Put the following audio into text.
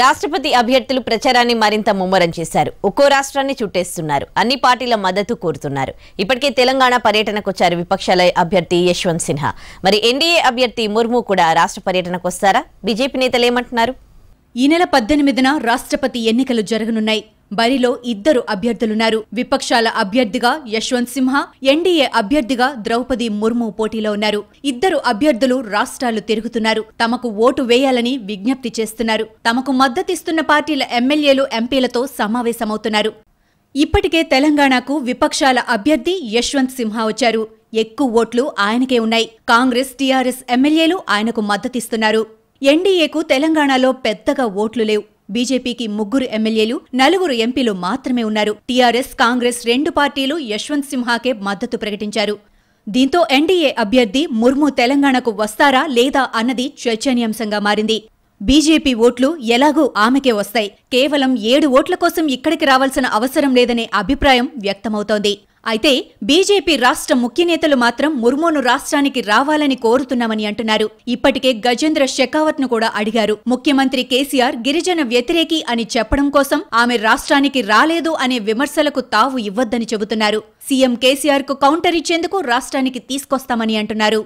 రాష్ట్రపతి అభ్యర్థులు ప్రచారాన్ని మరింత ముమ్మరం చేశారు ఒక్కో రాష్ట్రాన్ని చుట్టేస్తున్నారు అన్ని పార్టీల మద్దతు కోరుతున్నారు ఇప్పటికే తెలంగాణ పర్యటనకు వచ్చారు విపక్షాల అభ్యర్థి యశ్వంత్ సిన్హా మరి ఎన్డీఏ అభ్యర్థి ముర్ము కూడా రాష్ట్ర పర్యటనకు వస్తారా బీజేపీ నేతలు ఏమంటున్నారు ఈ నెల పద్దెనిమిదిన రాష్ట్రపతి ఎన్నికలు జరగనున్నాయి బరిలో ఇద్దరు అభ్యర్థులున్నారు విపక్షాల అభ్యర్థిగా యశ్వంత్ సిన్హా ఎన్డీఏ అభ్యర్థిగా ద్రౌపది ముర్ము పోటీలో ఉన్నారు ఇద్దరు అభ్యర్థులు రాష్ట్రాలు తిరుగుతున్నారు తమకు ఓటు వేయాలని విజ్ఞప్తి చేస్తున్నారు తమకు మద్దతిస్తున్న పార్టీల ఎమ్మెల్యేలు ఎంపీలతో సమావేశమవుతున్నారు ఇప్పటికే తెలంగాణకు విపక్షాల అభ్యర్థి యశ్వంత్ సిన్హా వచ్చారు ఎక్కువ ఓట్లు ఆయనకే ఉన్నాయి కాంగ్రెస్ టీఆర్ఎస్ ఎమ్మెల్యేలు ఆయనకు మద్దతిస్తున్నారు ఎన్డీఏకు తెలంగాణలో పెద్దగా ఓట్లు లేవు బీజేపీకి ముగ్గురు ఎమ్మెల్యేలు నలుగురు ఎంపీలు మాత్రమే ఉన్నారు టీఆర్ఎస్ కాంగ్రెస్ రెండు పార్టీలు యశ్వంత్ సిన్హాకే మద్దతు ప్రకటించారు దీంతో ఎన్డీఏ అభ్యర్థి ముర్ము తెలంగాణకు వస్తారా లేదా అన్నది చర్చనీయాంశంగా మారింది బీజేపీ ఓట్లు ఎలాగూ ఆమెకే వస్తాయి కేవలం ఏడు ఓట్ల కోసం ఇక్కడికి రావాల్సిన అవసరం లేదనే అభిప్రాయం వ్యక్తమవుతోంది అయితే బీజేపీ రాష్ట్ర ముఖ్య నేతలు మాత్రం ముర్మూను రాష్ట్రానికి రావాలని కోరుతున్నామని అంటున్నారు ఇప్పటికే గజేంద్ర షెకావత్ ను కూడా అడిగారు ముఖ్యమంత్రి కేసీఆర్ గిరిజన వ్యతిరేకి అని చెప్పడం కోసం ఆమె రాష్ట్రానికి రాలేదు అనే విమర్శలకు తావు ఇవ్వద్దని చెబుతున్నారు సీఎం కేసీఆర్ కు కౌంటర్ ఇచ్చేందుకు రాష్ట్రానికి తీసుకొస్తామని అంటున్నారు